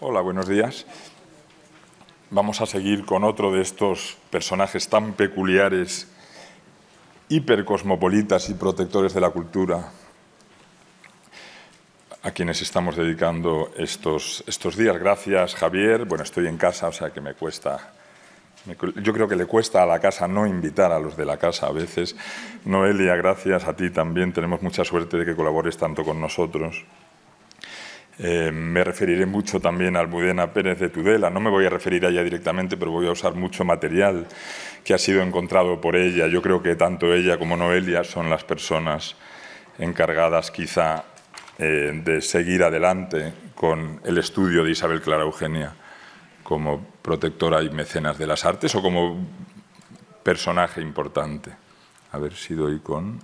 Hola, buenos días. Vamos a seguir con otro de estos personajes tan peculiares, hipercosmopolitas y protectores de la cultura, a quienes estamos dedicando estos, días. Gracias, Javier. Bueno, estoy en casa, o sea que me cuesta. yo creo que le cuesta a la casa no invitar a los de la casa a veces. Noelia, gracias a ti también. Tenemos mucha suerte de que colabores tanto con nosotros. Eh, me referiré mucho también a Almudena Pérez de Tudela. No me voy a referir a ella directamente, pero voy a usar mucho material que ha sido encontrado por ella. Yo creo que tanto ella como Noelia son las personas encargadas quizá eh, de seguir adelante con el estudio de Isabel Clara Eugenia como protectora y mecenas de las artes o como personaje importante. A ver si doy con...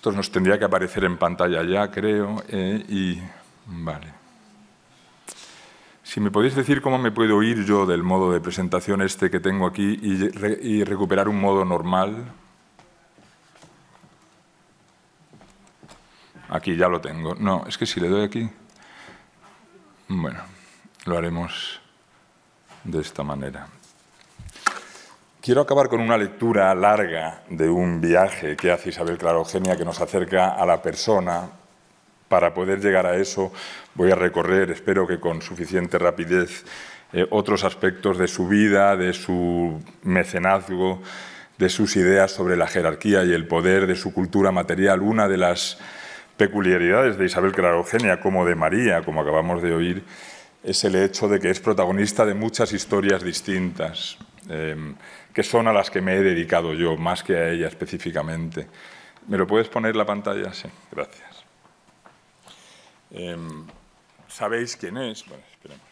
Esto nos tendría que aparecer en pantalla ya, creo. Eh, y vale. Si me podéis decir cómo me puedo ir yo del modo de presentación este que tengo aquí y recuperar un modo normal. Aquí ya lo tengo. No, es que si le doy aquí... Bueno, lo haremos de esta manera. Quiero acabar con una lectura larga de un viaje que hace Isabel Clarogenia que nos acerca a la persona. Para poder llegar a eso voy a recorrer, espero que con suficiente rapidez, eh, otros aspectos de su vida, de su mecenazgo, de sus ideas sobre la jerarquía y el poder, de su cultura material. Una de las peculiaridades de Isabel Clarogenia, como de María, como acabamos de oír, es el hecho de que es protagonista de muchas historias distintas. Em, que son a las que me he dedicado yo, más que a ella específicamente. ¿Me lo puedes poner en la pantalla? Sí, gracias. Em, ¿Sabéis quién es? Bueno, esperemos.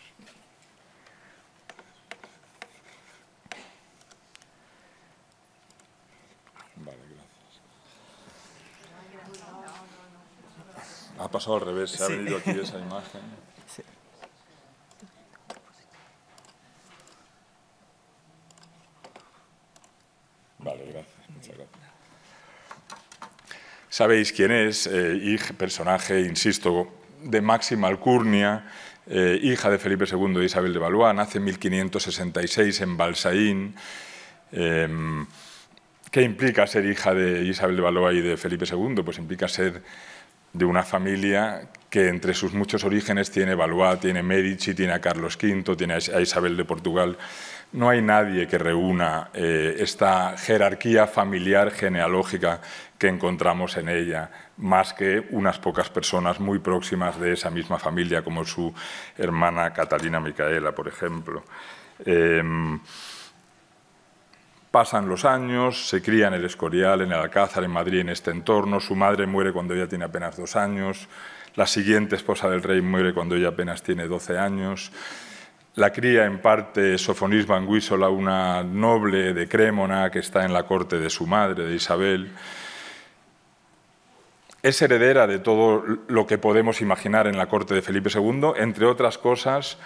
Vale, gracias. Ha pasado al revés, se ha venido aquí esa imagen. Vale, gracias. Sabéis quién es, eh, personaje, insisto, de máxima alcurnia, eh, hija de Felipe II e Isabel de Valois, nace en 1566 en Balsaín. Em, ¿Qué implica ser hija de Isabel de Valois y de Felipe II? Pues implica ser de una familia que entre sus muchos orígenes tiene Valois, tiene Medici, tiene a Carlos V, tiene a Isabel de Portugal. No hay nadie que reúna eh, esta jerarquía familiar genealógica que encontramos en ella, más que unas pocas personas muy próximas de esa misma familia, como su hermana Catalina Micaela, por ejemplo. Em, pasan los años, se cría en el Escorial, en el Alcázar, en Madrid, en este entorno. Su madre muere cuando ella tiene apenas dos años. La siguiente esposa del rey muere cuando ella apenas tiene doce años la cría en parte Sofonisba Van una noble de Crémona que está en la corte de su madre, de Isabel. Es heredera de todo lo que podemos imaginar en la corte de Felipe II, entre otras cosas,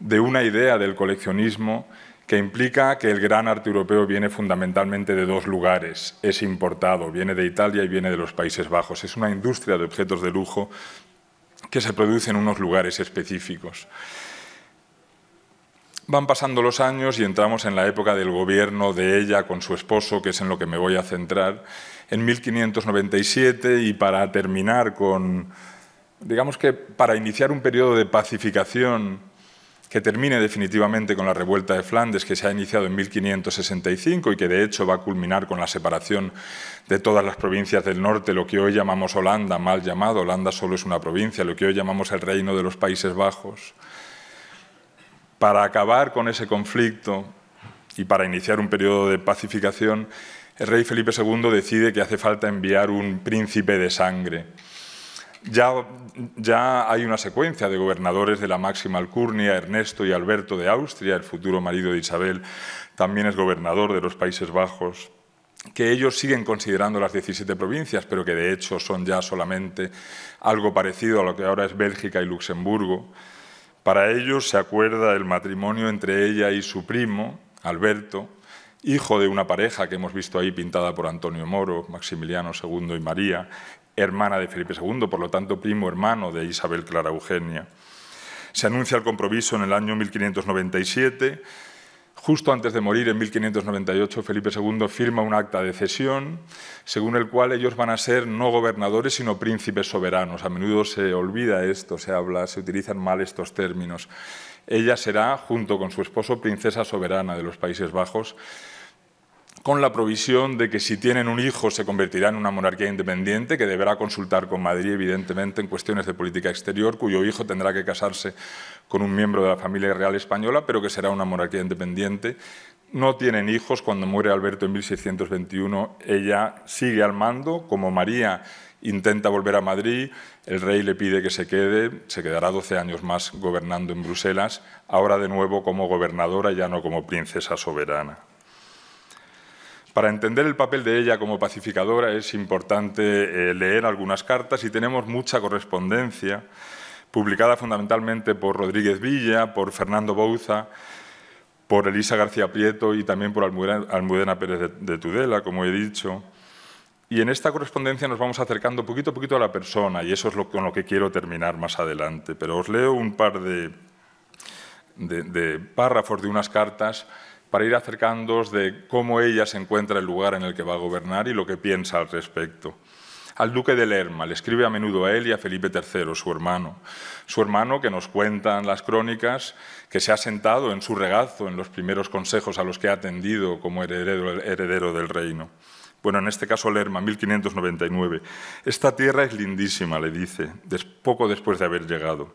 de una idea del coleccionismo que implica que el gran arte europeo viene fundamentalmente de dos lugares, es importado, viene de Italia y viene de los Países Bajos, es una industria de objetos de lujo que se produce en unos lugares específicos. Van pasando los años y entramos en la época del gobierno de ella con su esposo, que es en lo que me voy a centrar, en 1597 y para terminar con, digamos que para iniciar un periodo de pacificación que termine definitivamente con la revuelta de Flandes, que se ha iniciado en 1565 y que de hecho va a culminar con la separación de todas las provincias del norte, lo que hoy llamamos Holanda, mal llamado, Holanda solo es una provincia, lo que hoy llamamos el Reino de los Países Bajos para acabar con ese conflicto y para iniciar un periodo de pacificación, el rey Felipe II decide que hace falta enviar un príncipe de sangre. Ya, ya hay una secuencia de gobernadores de la máxima alcurnia, Ernesto y Alberto de Austria, el futuro marido de Isabel, también es gobernador de los Países Bajos, que ellos siguen considerando las 17 provincias, pero que de hecho son ya solamente algo parecido a lo que ahora es Bélgica y Luxemburgo. Para ellos se acuerda el matrimonio entre ella y su primo, Alberto, hijo de una pareja que hemos visto ahí pintada por Antonio Moro, Maximiliano II y María, hermana de Felipe II, por lo tanto primo hermano de Isabel Clara Eugenia. Se anuncia el compromiso en el año 1597 Justo antes de morir, en 1598, Felipe II firma un acta de cesión, según el cual ellos van a ser no gobernadores, sino príncipes soberanos. A menudo se olvida esto, se habla, se utilizan mal estos términos. Ella será, junto con su esposo, princesa soberana de los Países Bajos con la provisión de que si tienen un hijo se convertirá en una monarquía independiente que deberá consultar con Madrid, evidentemente, en cuestiones de política exterior, cuyo hijo tendrá que casarse con un miembro de la familia real española, pero que será una monarquía independiente. No tienen hijos. Cuando muere Alberto en 1621, ella sigue al mando, como María intenta volver a Madrid, el rey le pide que se quede, se quedará 12 años más gobernando en Bruselas, ahora de nuevo como gobernadora, ya no como princesa soberana. Para entender el papel de ella como pacificadora es importante eh, leer algunas cartas y tenemos mucha correspondencia, publicada fundamentalmente por Rodríguez Villa, por Fernando Bouza, por Elisa García Prieto y también por Almudena Pérez de, Tudela, como he dicho. Y en esta correspondencia nos vamos acercando poquito a poquito a la persona y eso es con lo que quiero terminar más adelante. Pero os leo un par de, de párrafos de unas cartas para ir acercándoos de cómo ella se encuentra el lugar en el que va a gobernar y lo que piensa al respecto. Al duque de Lerma le escribe a menudo a él y a Felipe III, su hermano. Su hermano, que nos cuentan las crónicas, que se ha sentado en su regazo en los primeros consejos a los que ha atendido como heredero, heredero del reino. Bueno, en este caso Lerma, 1599. Esta tierra es lindísima, le dice, poco después de haber llegado.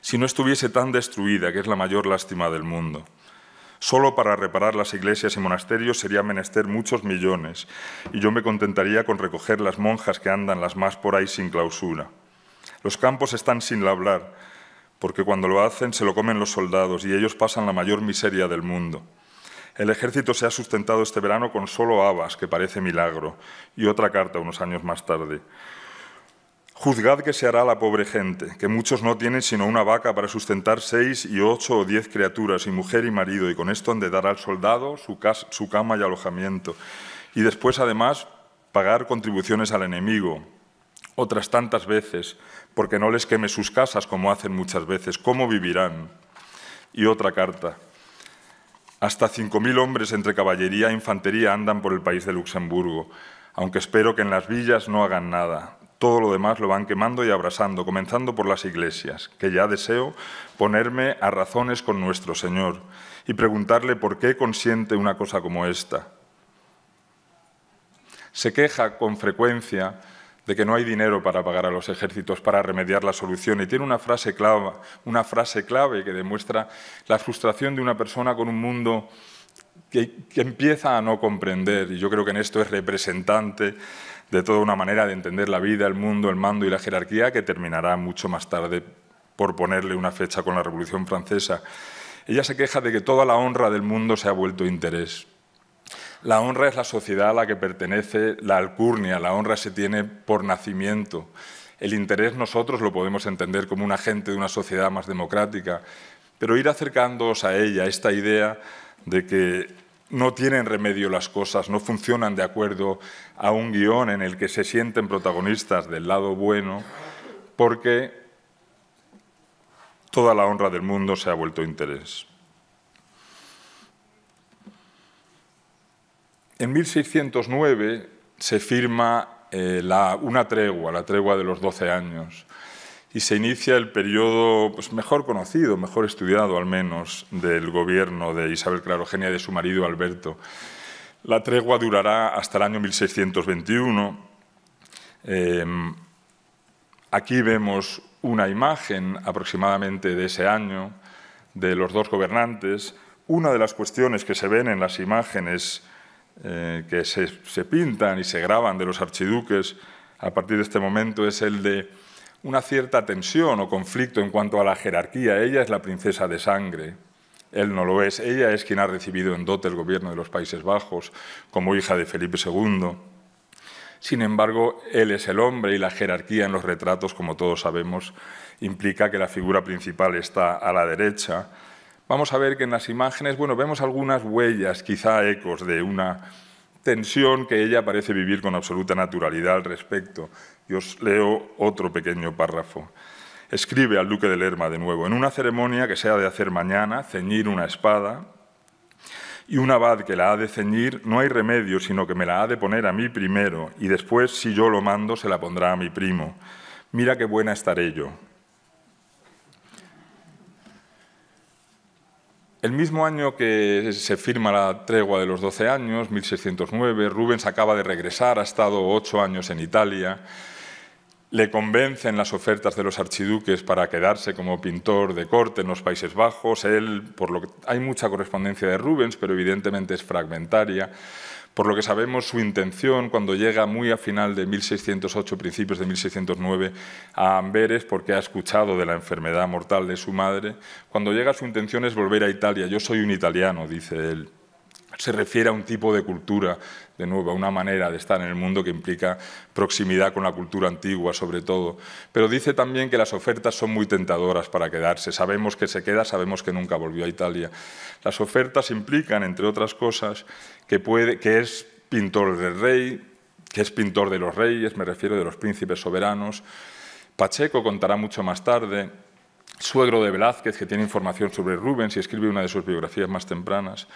Si no estuviese tan destruida, que es la mayor lástima del mundo. Solo para reparar las iglesias y monasterios sería menester muchos millones, y yo me contentaría con recoger las monjas que andan las más por ahí sin clausura. Los campos están sin labrar, porque cuando lo hacen se lo comen los soldados y ellos pasan la mayor miseria del mundo. El ejército se ha sustentado este verano con solo habas, que parece milagro, y otra carta unos años más tarde. Juzgad que se hará la pobre gente, que muchos no tienen sino una vaca para sustentar seis y ocho o diez criaturas, y mujer y marido, y con esto han de dar al soldado su, su cama y alojamiento. Y después, además, pagar contribuciones al enemigo, otras tantas veces, porque no les queme sus casas como hacen muchas veces. ¿Cómo vivirán? Y otra carta. Hasta cinco mil hombres entre caballería e infantería andan por el país de Luxemburgo, aunque espero que en las villas no hagan nada todo lo demás lo van quemando y abrasando, comenzando por las iglesias, que ya deseo ponerme a razones con nuestro Señor y preguntarle por qué consiente una cosa como esta. Se queja con frecuencia de que no hay dinero para pagar a los ejércitos para remediar la solución y tiene una frase clave, una frase clave que demuestra la frustración de una persona con un mundo que empieza a no comprender y yo creo que en esto es representante de toda una manera de entender la vida, el mundo, el mando y la jerarquía que terminará mucho más tarde por ponerle una fecha con la Revolución Francesa. Ella se queja de que toda la honra del mundo se ha vuelto interés. La honra es la sociedad a la que pertenece la alcurnia, la honra se tiene por nacimiento. El interés nosotros lo podemos entender como un agente de una sociedad más democrática, pero ir acercándonos a ella, esta idea de que no tienen remedio las cosas, no funcionan de acuerdo a un guión en el que se sienten protagonistas del lado bueno, porque toda la honra del mundo se ha vuelto interés. En 1609 se firma eh, una tregua, la tregua de los 12 años, y se inicia el periodo pues, mejor conocido, mejor estudiado al menos, del gobierno de Isabel Clarogenia y de su marido Alberto. La tregua durará hasta el año 1621. Em, aquí vemos una imagen aproximadamente de ese año de los dos gobernantes. Una de las cuestiones que se ven en las imágenes eh, que se pintan y se graban de los archiduques a partir de este momento es el de una cierta tensión o conflicto en cuanto a la jerarquía. Ella es la princesa de sangre, él no lo es. Ella es quien ha recibido en dote el gobierno de los Países Bajos como hija de Felipe II. Sin embargo, él es el hombre y la jerarquía en los retratos, como todos sabemos, implica que la figura principal está a la derecha. Vamos a ver que en las imágenes, bueno, vemos algunas huellas, quizá ecos de una tensión que ella parece vivir con absoluta naturalidad al respecto. Y os leo otro pequeño párrafo. Escribe al duque de Lerma de nuevo, en una ceremonia que se ha de hacer mañana, ceñir una espada, y un abad que la ha de ceñir, no hay remedio, sino que me la ha de poner a mí primero, y después, si yo lo mando, se la pondrá a mi primo. Mira qué buena estaré yo. El mismo año que se firma la tregua de los 12 años, 1609, Rubens acaba de regresar, ha estado ocho años en Italia, le convencen las ofertas de los archiduques para quedarse como pintor de corte en los Países Bajos. Él, por lo que, hay mucha correspondencia de Rubens, pero evidentemente es fragmentaria. Por lo que sabemos, su intención cuando llega muy a final de 1608, principios de 1609, a Amberes, porque ha escuchado de la enfermedad mortal de su madre, cuando llega su intención es volver a Italia. Yo soy un italiano, dice él se refiere a un tipo de cultura de una manera de estar en el mundo que implica proximidad con la cultura antigua, sobre todo. Pero dice también que las ofertas son muy tentadoras para quedarse. Sabemos que se queda, sabemos que nunca volvió a Italia. Las ofertas implican, entre otras cosas, que, puede, que es pintor del rey, que es pintor de los reyes, me refiero de los príncipes soberanos. Pacheco contará mucho más tarde suegro de Velázquez, que tiene información sobre Rubens y escribe una de sus biografías más tempranas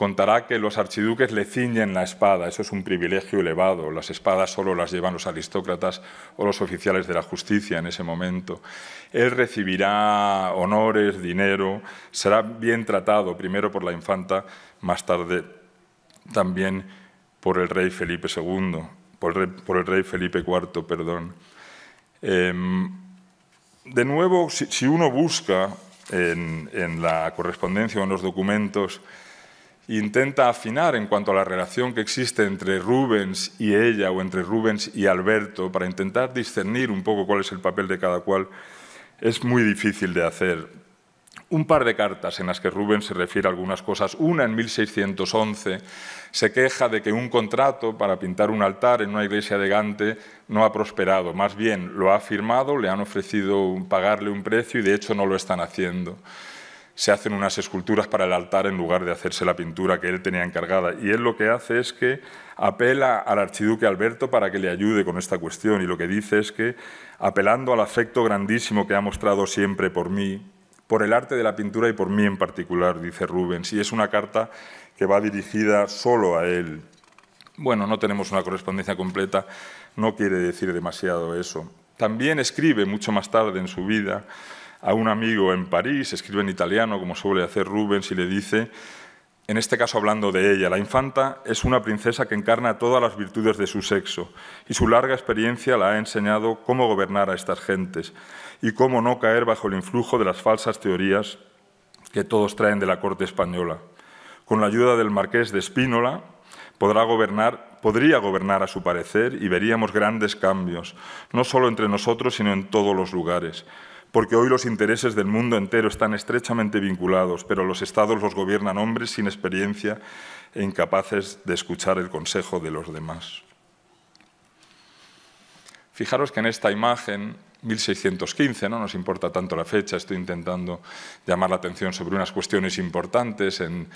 contará que los archiduques le ciñen la espada, eso es un privilegio elevado, las espadas solo las llevan los aristócratas o los oficiales de la justicia en ese momento. Él recibirá honores, dinero, será bien tratado primero por la infanta, más tarde también por el rey Felipe II, por Felipe IV, perdón. Em, de nuevo, si, uno busca en, en la correspondencia o en los documentos, intenta afinar en cuanto a la relación que existe entre Rubens y ella o entre Rubens y Alberto para intentar discernir un poco cuál es el papel de cada cual, es muy difícil de hacer. Un par de cartas en las que Rubens se refiere a algunas cosas. Una en 1611 se queja de que un contrato para pintar un altar en una iglesia de Gante no ha prosperado. Más bien, lo ha firmado, le han ofrecido pagarle un precio y de hecho no lo están haciendo se hacen unas esculturas para el altar en lugar de hacerse la pintura que él tenía encargada. Y él lo que hace es que apela al archiduque Alberto para que le ayude con esta cuestión y lo que dice es que, apelando al afecto grandísimo que ha mostrado siempre por mí, por el arte de la pintura y por mí en particular, dice Rubens, y es una carta que va dirigida solo a él. Bueno, no tenemos una correspondencia completa, no quiere decir demasiado eso. También escribe mucho más tarde en su vida a un amigo en París, escribe en italiano, como suele hacer Rubens, y le dice, en este caso hablando de ella, la infanta es una princesa que encarna todas las virtudes de su sexo, y su larga experiencia la ha enseñado cómo gobernar a estas gentes y cómo no caer bajo el influjo de las falsas teorías que todos traen de la corte española. Con la ayuda del marqués de Espínola, podrá gobernar, podría gobernar a su parecer y veríamos grandes cambios, no solo entre nosotros, sino en todos los lugares porque hoy los intereses del mundo entero están estrechamente vinculados, pero los estados los gobiernan hombres sin experiencia e incapaces de escuchar el consejo de los demás. Fijaros que en esta imagen, 1615, no nos importa tanto la fecha, estoy intentando llamar la atención sobre unas cuestiones importantes en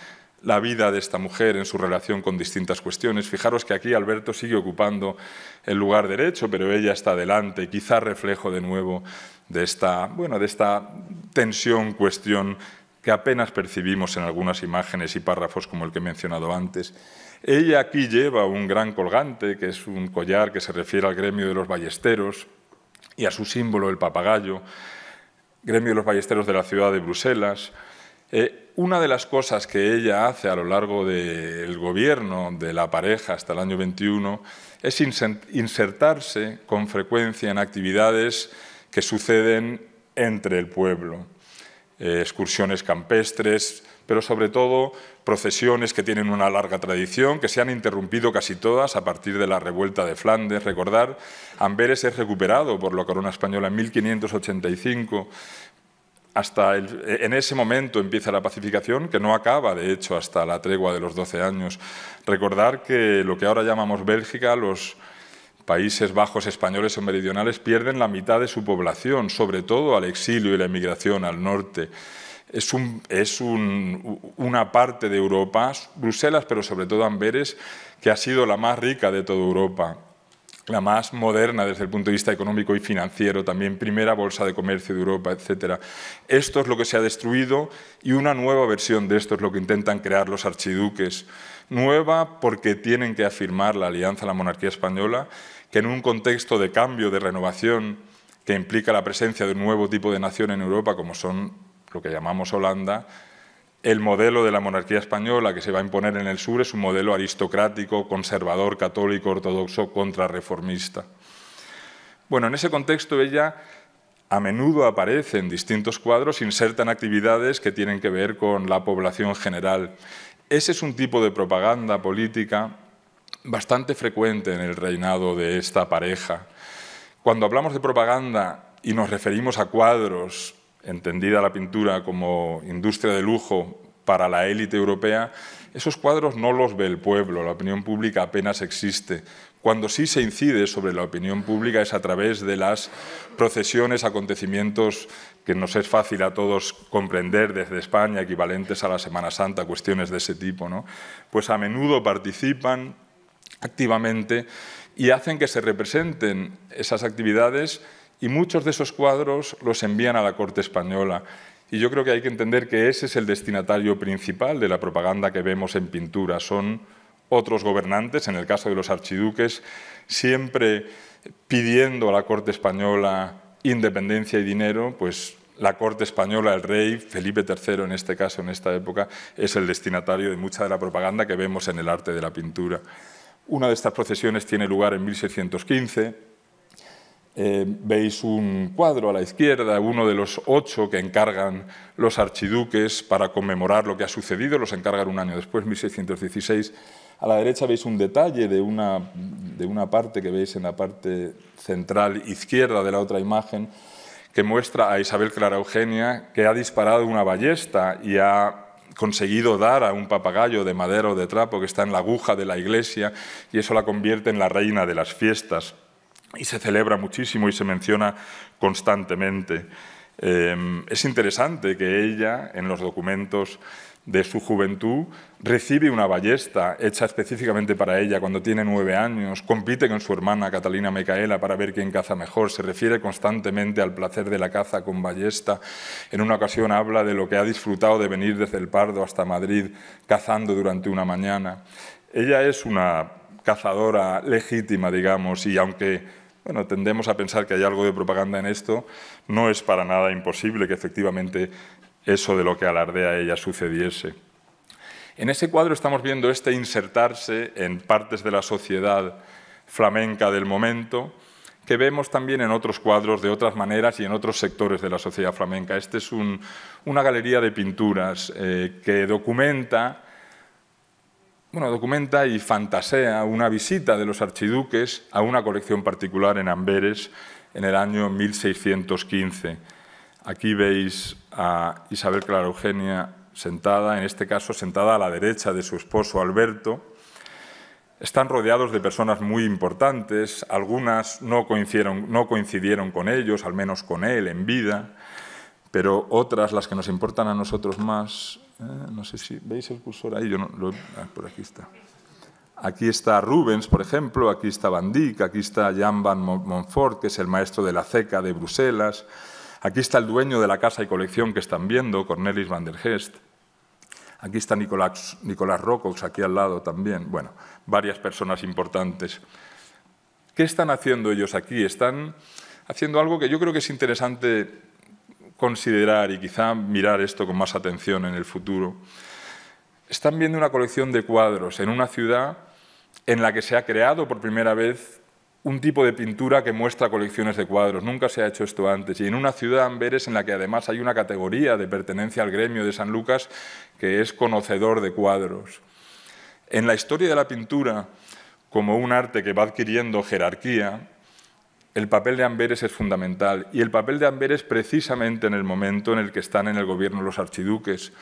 la vida de esta mujer en su relación con distintas cuestiones. Fijaros que aquí Alberto sigue ocupando el lugar derecho, pero ella está delante, quizá reflejo de nuevo de esta, bueno, de esta tensión, cuestión que apenas percibimos en algunas imágenes y párrafos como el que he mencionado antes. Ella aquí lleva un gran colgante, que es un collar que se refiere al gremio de los ballesteros y a su símbolo, el papagayo, gremio de los ballesteros de la ciudad de Bruselas. Eh, una de las cosas que ella hace a lo largo del gobierno de la pareja hasta el año 21 es insertarse con frecuencia en actividades que suceden entre el pueblo, eh, excursiones campestres, pero sobre todo procesiones que tienen una larga tradición, que se han interrumpido casi todas a partir de la revuelta de Flandes. Recordar, Amberes es recuperado por la corona española en 1585 hasta en ese momento empieza la pacificación, que no acaba, de hecho, hasta la tregua de los 12 años. Recordar que lo que ahora llamamos Bélgica, los Países Bajos españoles o meridionales pierden la mitad de su población, sobre todo al exilio y la emigración al norte. Es, una parte de Europa, Bruselas, pero sobre todo Amberes, que ha sido la más rica de toda Europa la más moderna desde el punto de vista económico y financiero, también primera bolsa de comercio de Europa, etc. Esto es lo que se ha destruido y una nueva versión de esto es lo que intentan crear los archiduques. Nueva porque tienen que afirmar la alianza a la monarquía española, que en un contexto de cambio, de renovación, que implica la presencia de un nuevo tipo de nación en Europa, como son lo que llamamos Holanda, el modelo de la monarquía española que se va a imponer en el sur es un modelo aristocrático, conservador, católico, ortodoxo, contrarreformista. Bueno, en ese contexto ella a menudo aparece en distintos cuadros, inserta en actividades que tienen que ver con la población general. Ese es un tipo de propaganda política bastante frecuente en el reinado de esta pareja. Cuando hablamos de propaganda y nos referimos a cuadros entendida la pintura como industria de lujo para la élite europea, esos cuadros no los ve el pueblo, la opinión pública apenas existe. Cuando sí se incide sobre la opinión pública es a través de las procesiones, acontecimientos que nos es fácil a todos comprender desde España, equivalentes a la Semana Santa, cuestiones de ese tipo, pues a menudo participan activamente y hacen que se representen esas actividades y muchos de esos cuadros los envían a la corte española. Y yo creo que hay que entender que ese es el destinatario principal de la propaganda que vemos en pintura. Son otros gobernantes, en el caso de los archiduques, siempre pidiendo a la corte española independencia y dinero, pues la corte española, el rey, Felipe III en este caso, en esta época, es el destinatario de mucha de la propaganda que vemos en el arte de la pintura. Una de estas procesiones tiene lugar en 1615 eh, veis un cuadro a la izquierda, uno de los ocho que encargan los archiduques para conmemorar lo que ha sucedido, los encargan un año después, 1616. A la derecha veis un detalle de una, de una parte que veis en la parte central izquierda de la otra imagen, que muestra a Isabel Clara Eugenia que ha disparado una ballesta y ha conseguido dar a un papagayo de madera o de trapo que está en la aguja de la iglesia y eso la convierte en la reina de las fiestas y se celebra muchísimo y se menciona constantemente. Em, es interesante que ella, en los documentos de su juventud, recibe una ballesta hecha específicamente para ella cuando tiene nueve años, compite con su hermana Catalina Micaela para ver quién caza mejor, se refiere constantemente al placer de la caza con ballesta, en una ocasión habla de lo que ha disfrutado de venir desde el Pardo hasta Madrid cazando durante una mañana. Ella es una cazadora legítima, digamos, y aunque bueno, tendemos a pensar que hay algo de propaganda en esto. No es para nada imposible que efectivamente eso de lo que alardea ella sucediese. En ese cuadro estamos viendo este insertarse en partes de la sociedad flamenca del momento, que vemos también en otros cuadros de otras maneras y en otros sectores de la sociedad flamenca. Este es una galería de pinturas eh, que documenta bueno, documenta y fantasea una visita de los archiduques a una colección particular en Amberes en el año 1615. Aquí veis a Isabel Clara Eugenia sentada, en este caso sentada a la derecha de su esposo Alberto, están rodeados de personas muy importantes, algunas no coincidieron, no coincidieron, con ellos, al menos con él en vida, pero otras, las que nos importan a nosotros más, Ah, no sé si veis el cursor ahí, yo ah, por aquí está. Aquí está Rubens, por ejemplo, aquí está Van Dyck, aquí está Jan van Monfort que es el maestro de la ceca de Bruselas, aquí está el dueño de la casa y colección que están viendo, Cornelis van der Hest, aquí está Nicolás, Nicolás Rocox, aquí al lado también, bueno, varias personas importantes. ¿Qué están haciendo ellos aquí? Están haciendo algo que yo creo que es interesante considerar y quizá mirar esto con más atención en el futuro, están viendo una colección de cuadros en una ciudad en la que se ha creado por primera vez un tipo de pintura que muestra colecciones de cuadros. Nunca se ha hecho esto antes. Y en una ciudad, Amberes, en la que además hay una categoría de pertenencia al gremio de San Lucas que es conocedor de cuadros. En la historia de la pintura, como un arte que va adquiriendo jerarquía, el papel de Amberes es fundamental y el papel de Amberes precisamente en el momento en el que están en el gobierno los archiduques,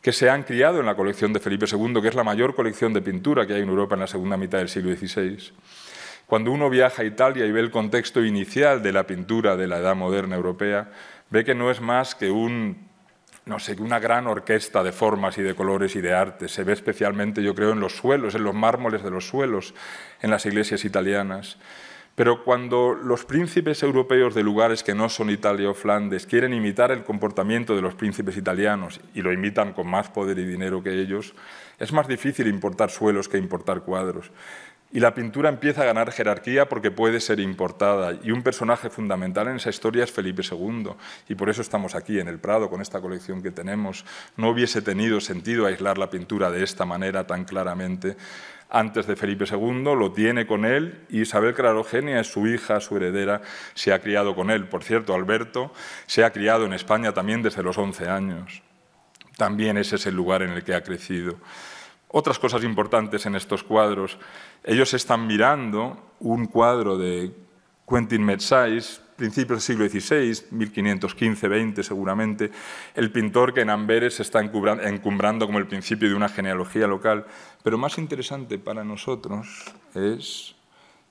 que se han criado en la colección de Felipe II, que es la mayor colección de pintura que hay en Europa en la segunda mitad del siglo XVI. Cuando uno viaja a Italia y ve el contexto inicial de la pintura de la edad moderna europea, ve que no es más que un no sé, una gran orquesta de formas y de colores y de arte. Se ve especialmente, yo creo, en los suelos, en los mármoles de los suelos, en las iglesias italianas. Pero cuando los príncipes europeos de lugares que no son Italia o Flandes quieren imitar el comportamiento de los príncipes italianos y lo imitan con más poder y dinero que ellos, es más difícil importar suelos que importar cuadros. Y la pintura empieza a ganar jerarquía porque puede ser importada. Y un personaje fundamental en esa historia es Felipe II. Y por eso estamos aquí, en el Prado, con esta colección que tenemos. No hubiese tenido sentido aislar la pintura de esta manera tan claramente antes de Felipe II, lo tiene con él y Isabel Clarogenia es su hija, su heredera, se ha criado con él. Por cierto, Alberto se ha criado en España también desde los 11 años. También ese es el lugar en el que ha crecido. Otras cosas importantes en estos cuadros. Ellos están mirando un cuadro de Quentin Metzais, principios del siglo XVI, 1515-20 seguramente, el pintor que en Amberes se está encumbrando como el principio de una genealogía local. Pero más interesante para nosotros es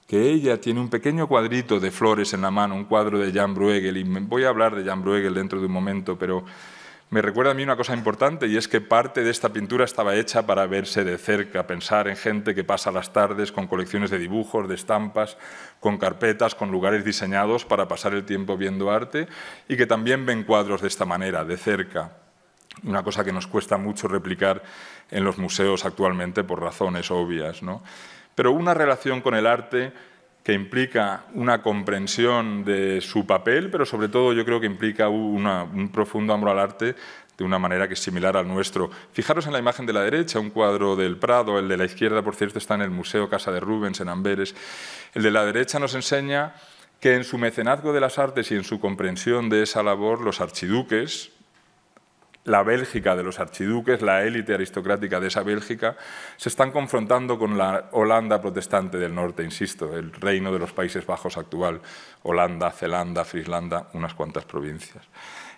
que ella tiene un pequeño cuadrito de flores en la mano, un cuadro de Jan Bruegel, y voy a hablar de Jan Bruegel dentro de un momento, pero me recuerda a mí una cosa importante y es que parte de esta pintura estaba hecha para verse de cerca, pensar en gente que pasa las tardes con colecciones de dibujos, de estampas, con carpetas, con lugares diseñados para pasar el tiempo viendo arte y que también ven cuadros de esta manera, de cerca. Una cosa que nos cuesta mucho replicar en los museos actualmente por razones obvias. Pero una relación con el arte que implica una comprensión de su papel, pero sobre todo yo creo que implica un profundo amor al arte de una manera que es similar al nuestro. Fijaros en la imagen de la derecha, un cuadro del Prado, el de la izquierda, por cierto, está en el Museo Casa de Rubens, en Amberes. El de la derecha nos enseña que en su mecenazgo de las artes y en su comprensión de esa labor, los archiduques, la Bélgica de los archiduques, la élite aristocrática de esa Bélgica, se están confrontando con la Holanda protestante del norte, insisto, el reino de los Países Bajos actual, Holanda, Zelanda, Frislanda, unas cuantas provincias.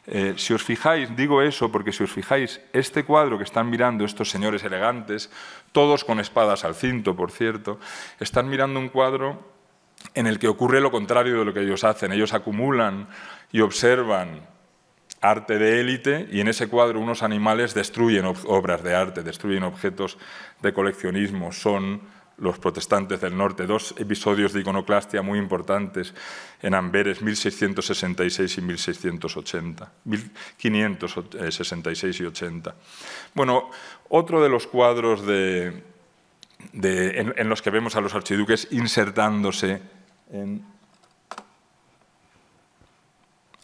Eh, si os fijáis, digo eso porque si os fijáis, este cuadro que están mirando estos señores elegantes, todos con espadas al cinto, por cierto, están mirando un cuadro en el que ocurre lo contrario de lo que ellos hacen. Ellos acumulan y observan arte de élite y en ese cuadro unos animales destruyen obras de arte, destruyen objetos de coleccionismo, son los protestantes del norte, dos episodios de iconoclastia muy importantes en Amberes, 1666 y 1680, 1566 y 80. Bueno, otro de los cuadros en los que vemos a los archiduques insertándose en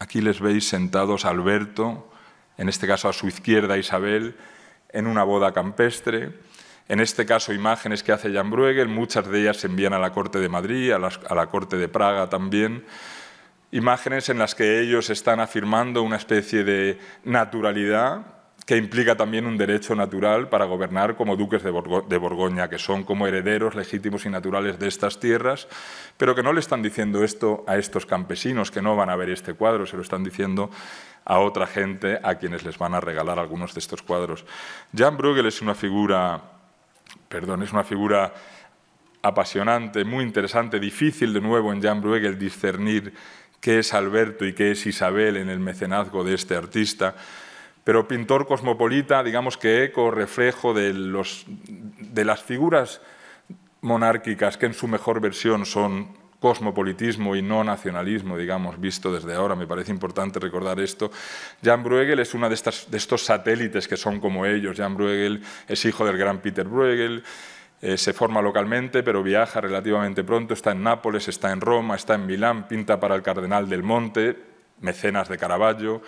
Aquí les veis sentados Alberto, en este caso a su izquierda Isabel, en una boda campestre. En este caso, imágenes que hace Jan Bruegel, muchas de ellas se envían a la Corte de Madrid, a la Corte de Praga también. Imágenes en las que ellos están afirmando una especie de naturalidad que implica también un derecho natural para gobernar como duques de, Borgoña, que son como herederos legítimos y naturales de estas tierras, pero que no le están diciendo esto a estos campesinos que no van a ver este cuadro, se lo están diciendo a otra gente a quienes les van a regalar algunos de estos cuadros. Jan Bruegel es una figura, perdón, es una figura apasionante, muy interesante, difícil de nuevo en Jan Bruegel discernir qué es Alberto y qué es Isabel en el mecenazgo de este artista pero pintor cosmopolita, digamos que eco, reflejo de, de las figuras monárquicas que en su mejor versión son cosmopolitismo y no nacionalismo, digamos, visto desde ahora. Me parece importante recordar esto. Jan Bruegel es uno de, estos satélites que son como ellos. Jan Bruegel es hijo del gran Peter Bruegel, eh, se forma localmente, pero viaja relativamente pronto. Está en Nápoles, está en Roma, está en Milán, pinta para el Cardenal del Monte, mecenas de Caravaggio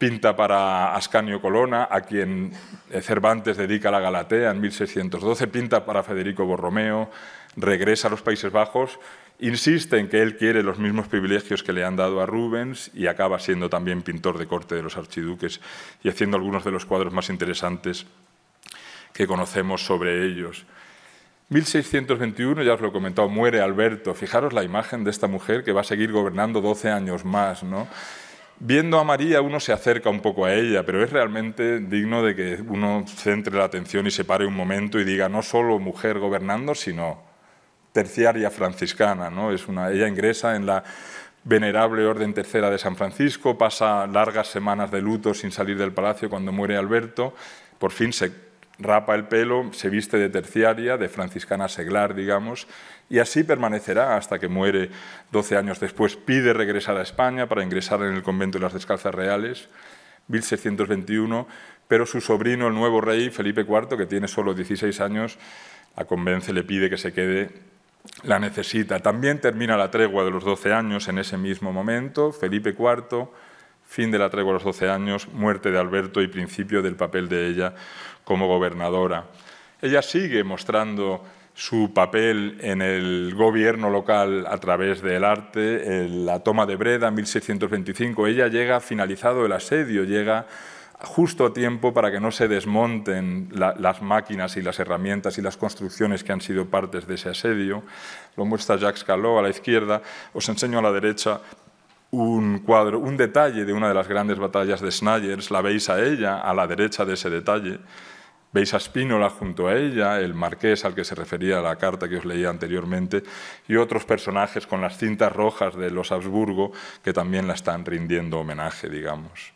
pinta para Ascanio Colona, a quien eh, Cervantes dedica la Galatea en 1612, pinta para Federico Borromeo, regresa a los Países Bajos, insiste en que él quiere los mismos privilegios que le han dado a Rubens y acaba siendo también pintor de corte de los archiduques y haciendo algunos de los cuadros más interesantes que conocemos sobre ellos. 1621, ya os lo he comentado, muere Alberto. Fijaros la imagen de esta mujer que va a seguir gobernando 12 años más, ¿no? Viendo a María uno se acerca un poco a ella, pero es realmente digno de que uno centre la atención y se pare un momento y diga no solo mujer gobernando, sino terciaria franciscana. ¿no? Es una, ella ingresa en la venerable Orden Tercera de San Francisco, pasa largas semanas de luto sin salir del palacio cuando muere Alberto, por fin se rapa el pelo, se viste de terciaria, de franciscana seglar, digamos, y así permanecerá hasta que muere 12 años después. Pide regresar a España para ingresar en el convento de las Descalzas Reales, 1621, pero su sobrino, el nuevo rey, Felipe IV, que tiene solo 16 años, la convence, le pide que se quede, la necesita. También termina la tregua de los 12 años en ese mismo momento, Felipe IV, fin de la tregua de los 12 años, muerte de Alberto y principio del papel de ella como gobernadora. Ella sigue mostrando su papel en el gobierno local a través del arte, la toma de Breda en 1625. Ella llega finalizado el asedio, llega justo a tiempo para que no se desmonten las máquinas y las herramientas y las construcciones que han sido partes de ese asedio. Lo muestra Jacques Calot a la izquierda. Os enseño a la derecha un cuadro, un detalle de una de las grandes batallas de Snyders. La veis a ella, a la derecha de ese detalle. Veis a Spínola junto a ella, el marqués al que se refería la carta que os leía anteriormente, y otros personajes con las cintas rojas de los Habsburgo que también la están rindiendo homenaje, digamos.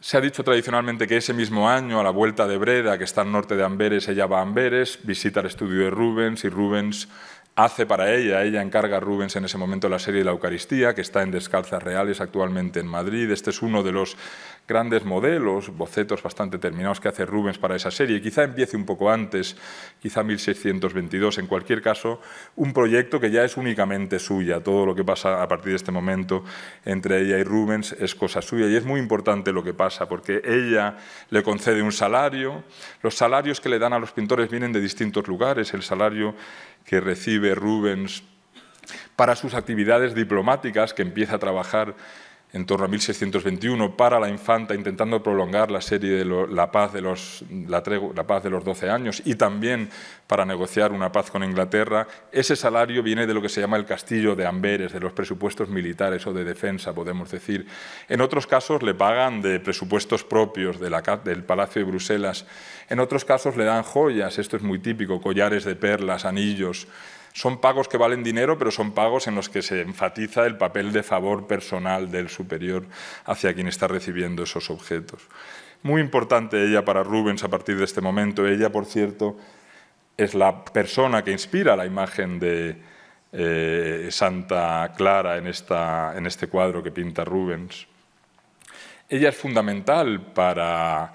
Se ha dicho tradicionalmente que ese mismo año, a la vuelta de Breda, que está al norte de Amberes, ella va a Amberes, visita el estudio de Rubens y Rubens hace para ella. Ella encarga a Rubens en ese momento la serie de La Eucaristía, que está en Descalzas Reales actualmente en Madrid. Este es uno de los grandes modelos, bocetos bastante terminados que hace Rubens para esa serie. Quizá empiece un poco antes, quizá 1622. En cualquier caso, un proyecto que ya es únicamente suya. Todo lo que pasa a partir de este momento entre ella y Rubens es cosa suya. Y es muy importante lo que pasa, porque ella le concede un salario. Los salarios que le dan a los pintores vienen de distintos lugares. El salario que recibe Rubens para sus actividades diplomáticas que empieza a trabajar en torno a 1621 para la infanta, intentando prolongar la serie de la, paz de los, la, paz de los 12 años y también para negociar una paz con Inglaterra, ese salario viene de lo que se llama el castillo de Amberes, de los presupuestos militares o de defensa, podemos decir. En otros casos le pagan de presupuestos propios del Palacio de Bruselas, en otros casos le dan joyas, esto es muy típico, collares de perlas, anillos. Son pagos que valen dinero, pero son pagos en los que se enfatiza el papel de favor personal del superior hacia quien está recibiendo esos objetos. Muy importante ella para Rubens a partir de este momento. Ella, por cierto, es la persona que inspira la imagen de eh, Santa Clara en, esta, en este cuadro que pinta Rubens. Ella es fundamental para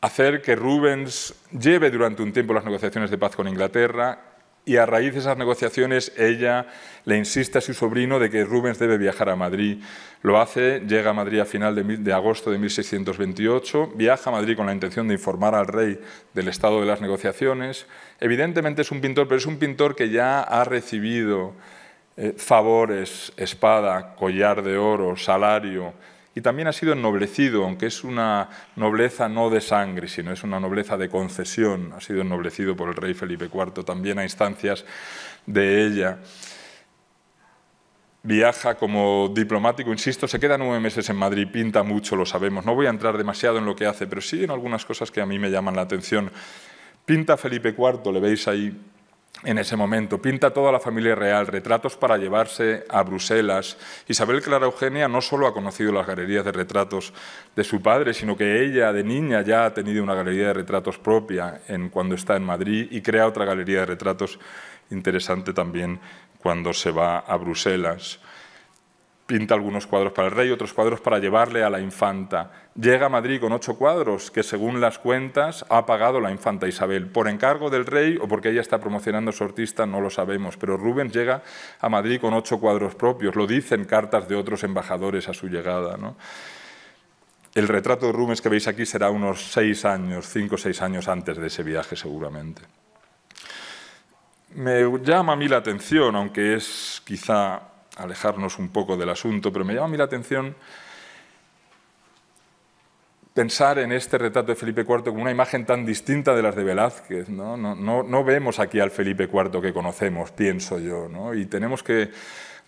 hacer que Rubens lleve durante un tiempo las negociaciones de paz con Inglaterra y a raíz de esas negociaciones ella le insiste a su sobrino de que Rubens debe viajar a Madrid. Lo hace, llega a Madrid a final de, agosto de 1628, viaja a Madrid con la intención de informar al rey del estado de las negociaciones. Evidentemente es un pintor, pero es un pintor que ya ha recibido eh, favores, espada, collar de oro, salario y también ha sido ennoblecido, aunque es una nobleza no de sangre, sino es una nobleza de concesión, ha sido ennoblecido por el rey Felipe IV también a instancias de ella. Viaja como diplomático, insisto, se queda nueve meses en Madrid, pinta mucho, lo sabemos. No voy a entrar demasiado en lo que hace, pero sí en algunas cosas que a mí me llaman la atención. Pinta Felipe IV, le veis ahí en ese momento. Pinta toda la familia real, retratos para llevarse a Bruselas. Isabel Clara Eugenia no solo ha conocido las galerías de retratos de su padre, sino que ella de niña ya ha tenido una galería de retratos propia en, cuando está en Madrid y crea otra galería de retratos interesante también cuando se va a Bruselas pinta algunos cuadros para el rey, otros cuadros para llevarle a la infanta. Llega a Madrid con ocho cuadros que, según las cuentas, ha pagado la infanta Isabel, por encargo del rey o porque ella está promocionando su artista, no lo sabemos, pero Rubens llega a Madrid con ocho cuadros propios, lo dicen cartas de otros embajadores a su llegada. El retrato de Rubens que veis aquí será unos seis años, cinco o seis años antes de ese viaje seguramente. Me llama a mí la atención, aunque es quizá alejarnos un poco del asunto, pero me llama a mí la atención pensar en este retrato de Felipe IV como una imagen tan distinta de las de Velázquez. No, no, no, vemos aquí al Felipe IV que conocemos, pienso yo, y tenemos que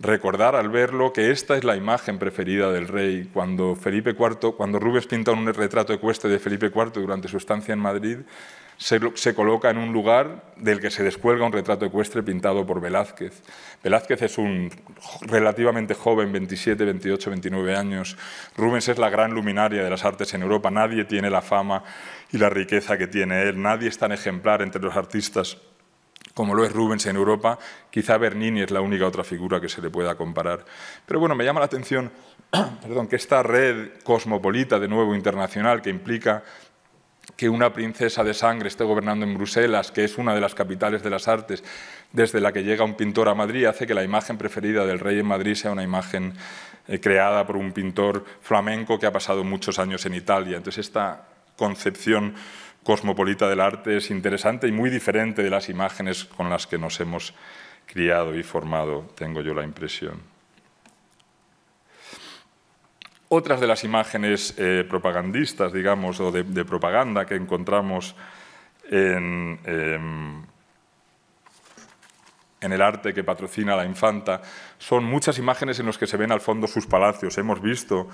recordar al verlo que esta es la imagen preferida del rey. Cuando, Felipe IV, cuando Rubens pinta un retrato ecuestre de Felipe IV durante su estancia en Madrid, se, coloca en un lugar del que se descuelga un retrato ecuestre pintado por Velázquez. Velázquez es un relativamente joven, 27, 28, 29 años. Rubens es la gran luminaria de las artes en Europa. Nadie tiene la fama y la riqueza que tiene él. Nadie es tan ejemplar entre los artistas como lo es Rubens en Europa, quizá Bernini es la única otra figura que se le pueda comparar. Pero bueno, me llama la atención perdón, que esta red cosmopolita, de nuevo internacional, que implica que una princesa de sangre esté gobernando en Bruselas, que es una de las capitales de las artes, desde la que llega un pintor a Madrid, hace que la imagen preferida del rey en Madrid sea una imagen eh, creada por un pintor flamenco que ha pasado muchos años en Italia. Entonces esta concepción cosmopolita del arte es interesante y muy diferente de las imágenes con las que nos hemos criado y formado, tengo yo la impresión. Otras de las imágenes eh, propagandistas, digamos, o de, propaganda que encontramos em, en, el arte que patrocina la infanta son muchas imágenes en las que se ven al fondo sus palacios. Hemos visto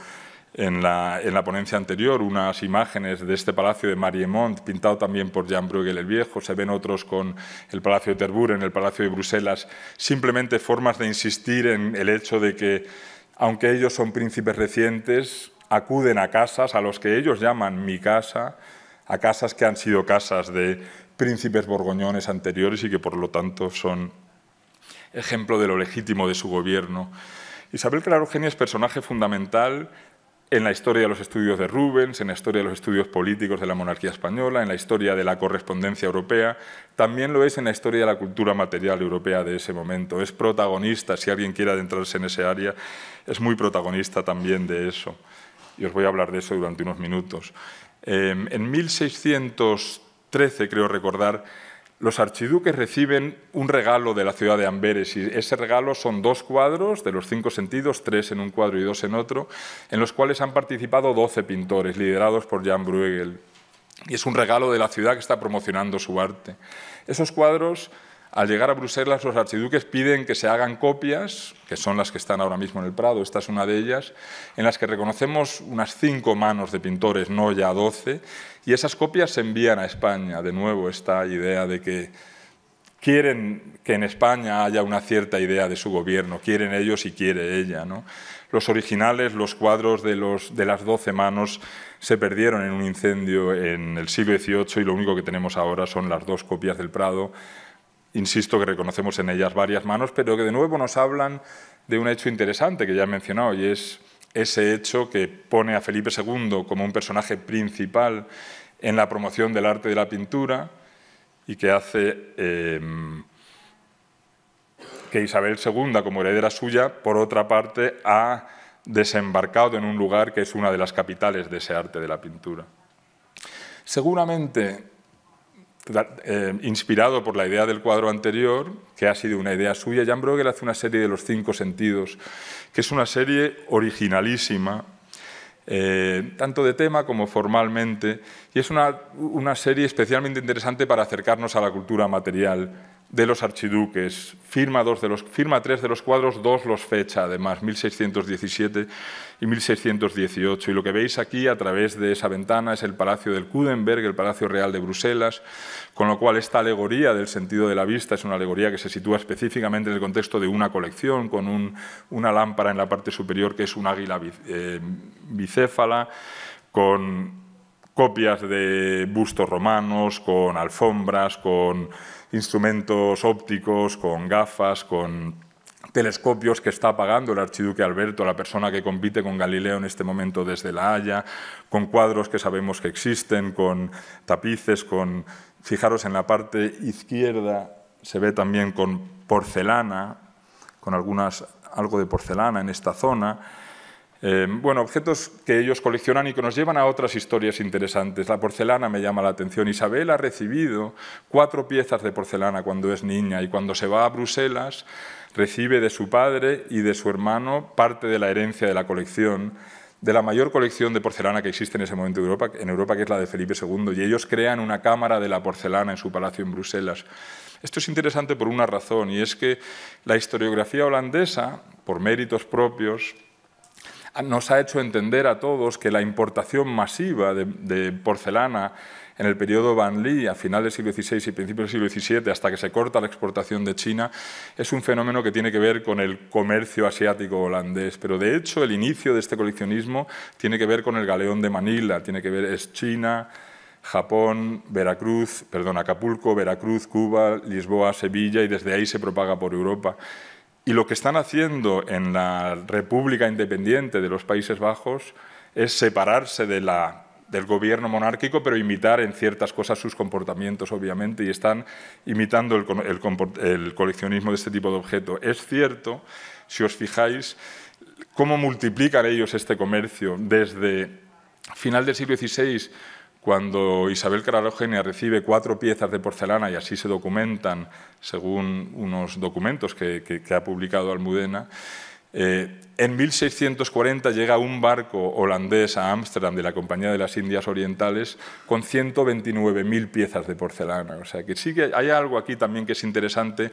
en la, ponencia anterior unas imágenes de este palacio de Mariemont, pintado también por Jan Bruegel el Viejo, se ven otros con el Palacio de en el Palacio de Bruselas, simplemente formas de insistir en el hecho de que aunque ellos son príncipes recientes, acuden a casas, a los que ellos llaman mi casa, a casas que han sido casas de príncipes borgoñones anteriores y que por lo tanto son ejemplo de lo legítimo de su gobierno. Isabel Clarogenia es personaje fundamental en la historia de los estudios de Rubens, en la historia de los estudios políticos de la monarquía española, en la historia de la correspondencia europea, también lo es en la historia de la cultura material europea de ese momento. Es protagonista, si alguien quiere adentrarse en esa área, es muy protagonista también de eso. Y os voy a hablar de eso durante unos minutos. Eh, en 1613, creo recordar, los archiduques reciben un regalo de la ciudad de Amberes y ese regalo son dos cuadros de los cinco sentidos, tres en un cuadro y dos en otro, en los cuales han participado doce pintores liderados por Jan Bruegel. Y es un regalo de la ciudad que está promocionando su arte. Esos cuadros al llegar a Bruselas, los archiduques piden que se hagan copias, que son las que están ahora mismo en el Prado, esta es una de ellas, en las que reconocemos unas cinco manos de pintores, no ya doce, y esas copias se envían a España. De nuevo, esta idea de que quieren que en España haya una cierta idea de su gobierno, quieren ellos y quiere ella. ¿no? Los originales, los cuadros de, de las doce manos, se perdieron en un incendio en el siglo XVIII y lo único que tenemos ahora son las dos copias del Prado insisto que reconocemos en ellas varias manos, pero que de nuevo nos hablan de un hecho interesante que ya he mencionado, y es ese hecho que pone a Felipe II como un personaje principal en la promoción del arte de la pintura y que hace eh, que Isabel II, como heredera suya, por otra parte, ha desembarcado en un lugar que es una de las capitales de ese arte de la pintura. Seguramente eh, inspirado por la idea del cuadro anterior, que ha sido una idea suya, Jan Brueghel hace una serie de los cinco sentidos, que es una serie originalísima, eh, tanto de tema como formalmente, y es una, serie especialmente interesante para acercarnos a la cultura material de los archiduques. Firma, de los, firma tres de los cuadros, dos los fecha, además, 1617 y 1618. Y lo que veis aquí a través de esa ventana es el Palacio del Kudenberg, el Palacio Real de Bruselas, con lo cual esta alegoría del sentido de la vista es una alegoría que se sitúa específicamente en el contexto de una colección, con una lámpara en la parte superior que es un águila eh, bicéfala, con copias de bustos romanos, con alfombras, con instrumentos ópticos, con gafas, con telescopios que está pagando el archiduque Alberto, la persona que compite con Galileo en este momento desde La Haya, con cuadros que sabemos que existen, con tapices, con... Fijaros en la parte izquierda se ve también con porcelana, con algunas, algo de porcelana en esta zona. Eh, bueno, objetos que ellos coleccionan y que nos llevan a otras historias interesantes. La porcelana me llama la atención. Isabel ha recibido cuatro piezas de porcelana cuando es niña y cuando se va a Bruselas Recibe de su padre y de su hermano parte de la herencia de la colección, de la mayor colección de porcelana que existe en ese momento en Europa, en Europa, que es la de Felipe II, y ellos crean una cámara de la porcelana en su palacio en Bruselas. Esto es interesante por una razón, y es que la historiografía holandesa, por méritos propios, nos ha hecho entender a todos que la importación masiva de porcelana en el periodo Van Lee, a finales del siglo XVI y principios del siglo XVII, hasta que se corta la exportación de China, es un fenómeno que tiene que ver con el comercio asiático holandés. Pero de hecho, el inicio de este coleccionismo tiene que ver con el galeón de Manila, tiene que ver es China, Japón, Veracruz, perdón, Acapulco, Veracruz, Cuba, Lisboa, Sevilla y desde ahí se propaga por Europa. Y lo que están haciendo en la República Independiente de los Países Bajos es separarse de la del gobierno monárquico, pero imitar en ciertas cosas sus comportamientos, obviamente, y están imitando el, coleccionismo de este tipo de objeto. Es cierto, si os fijáis, cómo multiplican ellos este comercio desde final del siglo XVI, cuando Isabel Caralogenia recibe cuatro piezas de porcelana, y así se documentan según unos documentos que ha publicado Almudena, eh, en 1640 llega un barco holandés a Ámsterdam de la Compañía de las Indias Orientales con 129.000 piezas de porcelana. O sea que sí que hay algo aquí también que es interesante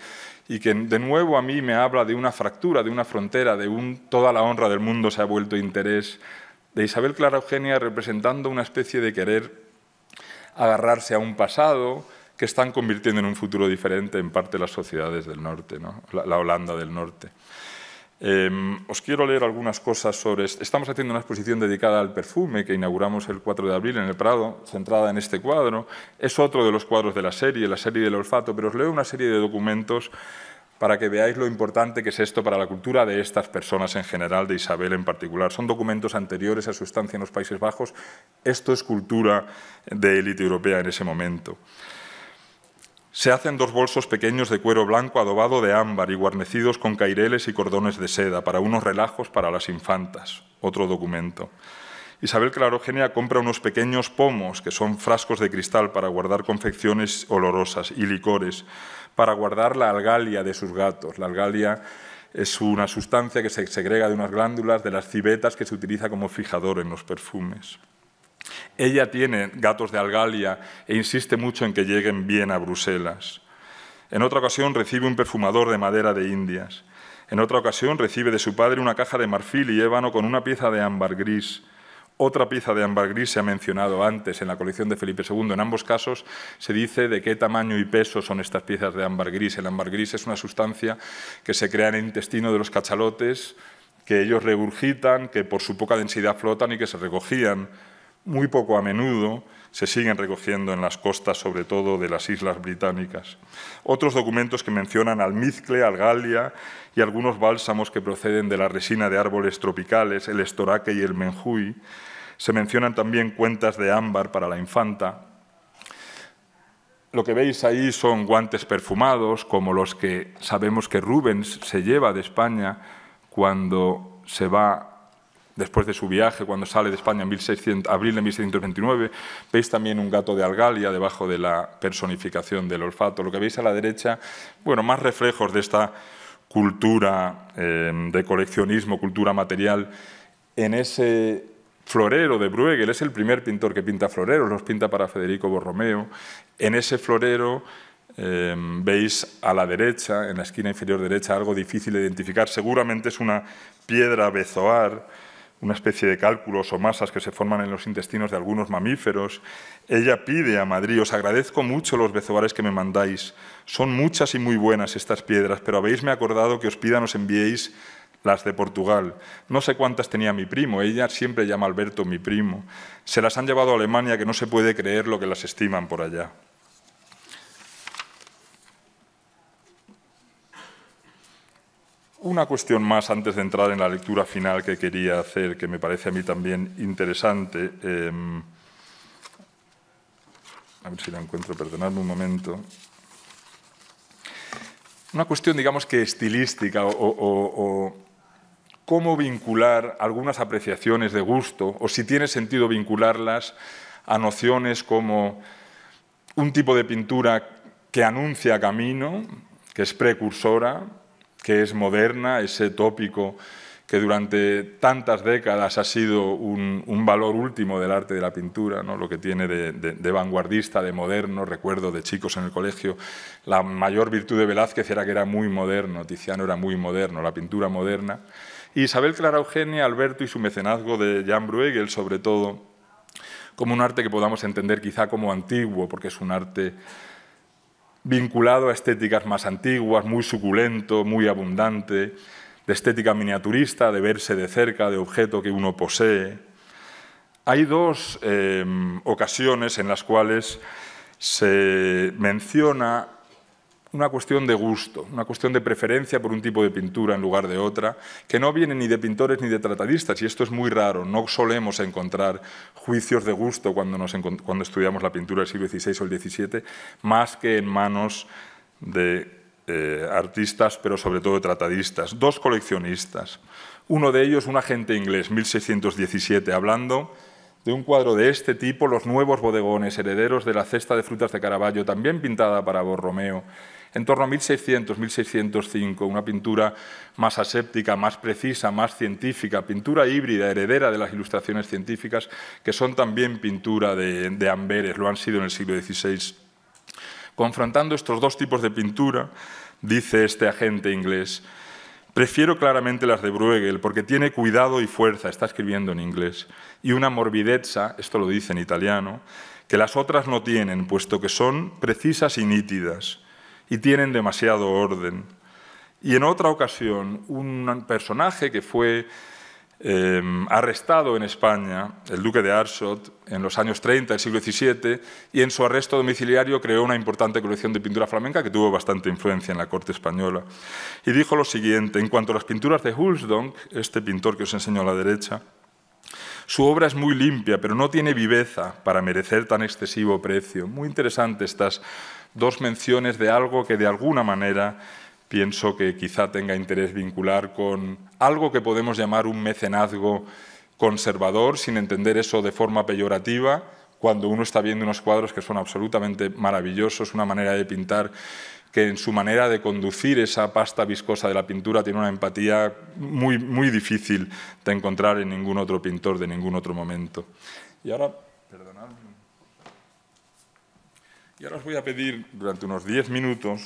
y que de nuevo a mí me habla de una fractura, de una frontera, de toda la honra del mundo se ha vuelto interés de Isabel Clara Eugenia representando una especie de querer agarrarse a un pasado que están convirtiendo en un futuro diferente en parte las sociedades del norte, la Holanda del norte. Em, os quiero leer algunas cosas sobre... Estamos haciendo una exposición dedicada al perfume que inauguramos el 4 de abril en el Prado, centrada en este cuadro. Es otro de los cuadros de la serie, la serie del olfato, pero os leo una serie de documentos para que veáis lo importante que es esto para la cultura de estas personas en general, de Isabel en particular. Son documentos anteriores a su estancia en los Países Bajos. Esto es cultura de élite europea en ese momento. Se hacen dos bolsos pequeños de cuero blanco adobado de ámbar y guarnecidos con caireles y cordones de seda para unos relajos para las infantas. Otro documento. Isabel Clarogenia compra unos pequeños pomos, que son frascos de cristal para guardar confecciones olorosas y licores, para guardar la algalia de sus gatos. La algalia es una sustancia que se segrega de unas glándulas de las civetas que se utiliza como fijador en los perfumes. Ella tiene gatos de Algalia e insiste mucho en que lleguen bien a Bruselas. En otra ocasión recibe un perfumador de madera de Indias. En otra ocasión recibe de su padre una caja de marfil y ébano con una pieza de ámbar gris. Otra pieza de ámbar gris se ha mencionado antes en la colección de Felipe II. En ambos casos se dice de qué tamaño y peso son estas piezas de ámbar gris. El ámbar gris es una sustancia que se crea en el intestino de los cachalotes, que ellos regurgitan, que por su poca densidad flotan y que se recogían muy poco a menudo se siguen recogiendo en las costas, sobre todo de las islas británicas. Otros documentos que mencionan almizcle, algalia y algunos bálsamos que proceden de la resina de árboles tropicales, el estoraque y el menjuy. Se mencionan también cuentas de ámbar para la infanta. Lo que veis ahí son guantes perfumados, como los que sabemos que Rubens se lleva de España cuando se va después de su viaje, cuando sale de España en 1600, abril de 1629. Veis también un gato de Algalia debajo de la personificación del olfato. Lo que veis a la derecha, bueno, más reflejos de esta cultura eh, de coleccionismo, cultura material, en ese florero de Bruegel, es el primer pintor que pinta floreros, los pinta para Federico Borromeo, en ese florero eh, veis a la derecha, en la esquina inferior derecha, algo difícil de identificar, seguramente es una piedra bezoar, una especie de cálculos o masas que se forman en los intestinos de algunos mamíferos. Ella pide a Madrid, os agradezco mucho los bezoares que me mandáis, son muchas y muy buenas estas piedras, pero habéisme acordado que os pidan os enviéis las de Portugal. No sé cuántas tenía mi primo, ella siempre llama a Alberto mi primo. Se las han llevado a Alemania, que no se puede creer lo que las estiman por allá. una cuestión más antes de entrar en la lectura final que quería hacer, que me parece a mí también interesante. Em, a ver si la encuentro, perdonadme un momento. Una cuestión, digamos que estilística o cómo vincular algunas apreciaciones de gusto o si tiene sentido vincularlas a nociones como un tipo de pintura que anuncia camino, que es precursora, que es moderna, ese tópico que durante tantas décadas ha sido un, valor último del arte de la pintura, ¿no? lo que tiene de, vanguardista, de moderno, recuerdo de chicos en el colegio, la mayor virtud de Velázquez era que era muy moderno, Tiziano era muy moderno, la pintura moderna. Isabel Clara Eugenia, Alberto y su mecenazgo de Jan Bruegel, sobre todo, como un arte que podamos entender quizá como antiguo, porque es un arte vinculado a estéticas más antiguas, muy suculento, muy abundante, de estética miniaturista, de verse de cerca, de objeto que uno posee. Hay dos eh, ocasiones en las cuales se menciona una cuestión de gusto, una cuestión de preferencia por un tipo de pintura en lugar de otra, que no viene ni de pintores ni de tratadistas, y esto es muy raro, no solemos encontrar juicios de gusto cuando, estudiamos la pintura del siglo XVI o el XVII, más que en manos de eh, artistas, pero sobre todo tratadistas, dos coleccionistas, uno de ellos un agente inglés, 1617, hablando de un cuadro de este tipo, los nuevos bodegones, herederos de la cesta de frutas de Caravaggio, también pintada para Borromeo, en torno a 1600, 1605, una pintura más aséptica, más precisa, más científica, pintura híbrida, heredera de las ilustraciones científicas, que son también pintura de, Amberes, lo han sido en el siglo XVI. Confrontando estos dos tipos de pintura, dice este agente inglés, Prefiero claramente las de Bruegel porque tiene cuidado y fuerza, está escribiendo en inglés, y una morbidezza, esto lo dice en italiano, que las otras no tienen, puesto que son precisas y nítidas y tienen demasiado orden. Y en otra ocasión, un personaje que fue em, arrestado en España, el duque de Arshot, en los años 30 del siglo XVII, y en su arresto domiciliario creó una importante colección de pintura flamenca que tuvo bastante influencia en la corte española. Y dijo lo siguiente, en cuanto a las pinturas de Hulsdonk, este pintor que os enseño a la derecha, su obra es muy limpia, pero no tiene viveza para merecer tan excesivo precio. Muy interesante estas dos menciones de algo que de alguna manera pienso que quizá tenga interés vincular con algo que podemos llamar un mecenazgo conservador, sin entender eso de forma peyorativa, cuando uno está viendo unos cuadros que son absolutamente maravillosos, una manera de pintar que en su manera de conducir esa pasta viscosa de la pintura tiene una empatía muy, muy difícil de encontrar en ningún otro pintor de ningún otro momento. Y ahora Y ahora os voy a pedir durante unos diez minutos,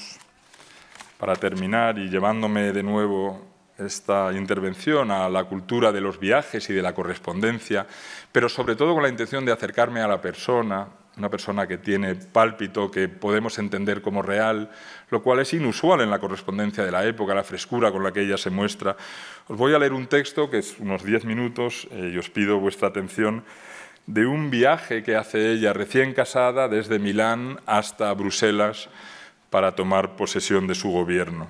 para terminar y llevándome de nuevo esta intervención a la cultura de los viajes y de la correspondencia, pero sobre todo con la intención de acercarme a la persona, una persona que tiene pálpito, que podemos entender como real, lo cual es inusual en la correspondencia de la época, la frescura con la que ella se muestra. Os voy a leer un texto que es unos diez minutos eh, y os pido vuestra atención de un viaje que hace ella recién casada desde Milán hasta Bruselas para tomar posesión de su gobierno.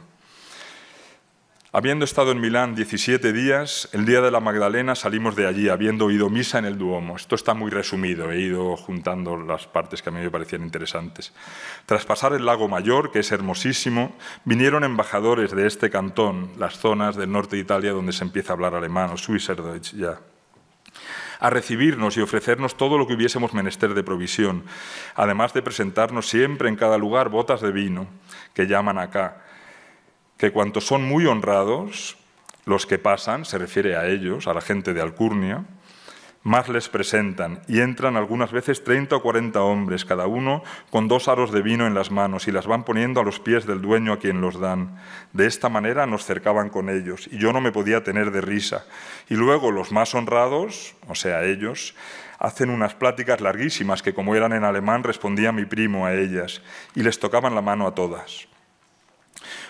Habiendo estado en Milán 17 días, el día de la Magdalena salimos de allí, habiendo oído misa en el Duomo. Esto está muy resumido, he ido juntando las partes que a mí me parecían interesantes. Tras pasar el lago Mayor, que es hermosísimo, vinieron embajadores de este cantón, las zonas del norte de Italia donde se empieza a hablar alemán, o Schweizerdeutsch ya a recibirnos y ofrecernos todo lo que hubiésemos menester de provisión, además de presentarnos siempre en cada lugar botas de vino, que llaman acá, que cuantos son muy honrados, los que pasan, se refiere a ellos, a la gente de Alcurnia, más les presentan, y entran algunas veces 30 o 40 hombres, cada uno con dos aros de vino en las manos, y las van poniendo a los pies del dueño a quien los dan. De esta manera nos cercaban con ellos, y yo no me podía tener de risa. Y luego los más honrados, o sea, ellos, hacen unas pláticas larguísimas que como eran en alemán respondía mi primo a ellas, y les tocaban la mano a todas.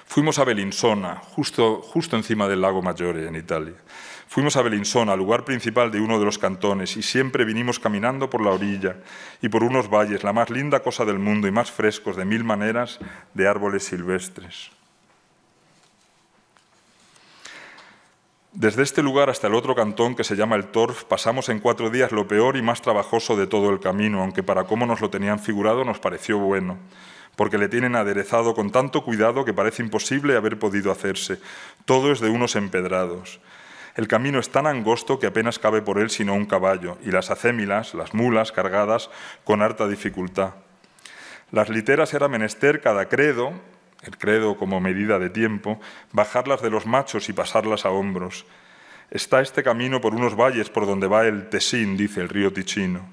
Fuimos a Belinsona, justo, justo encima del lago Maggiore, en Italia. Fuimos a Belinsona, al lugar principal de uno de los cantones, y siempre vinimos caminando por la orilla y por unos valles, la más linda cosa del mundo y más frescos de mil maneras de árboles silvestres. Desde este lugar hasta el otro cantón que se llama el Torf pasamos en cuatro días lo peor y más trabajoso de todo el camino, aunque para cómo nos lo tenían figurado nos pareció bueno, porque le tienen aderezado con tanto cuidado que parece imposible haber podido hacerse. Todo es de unos empedrados. El camino es tan angosto que apenas cabe por él sino un caballo, y las acémilas, las mulas cargadas, con harta dificultad. Las literas era menester cada credo, el credo como medida de tiempo, bajarlas de los machos y pasarlas a hombros. Está este camino por unos valles por donde va el Tesín, dice el río Tichino,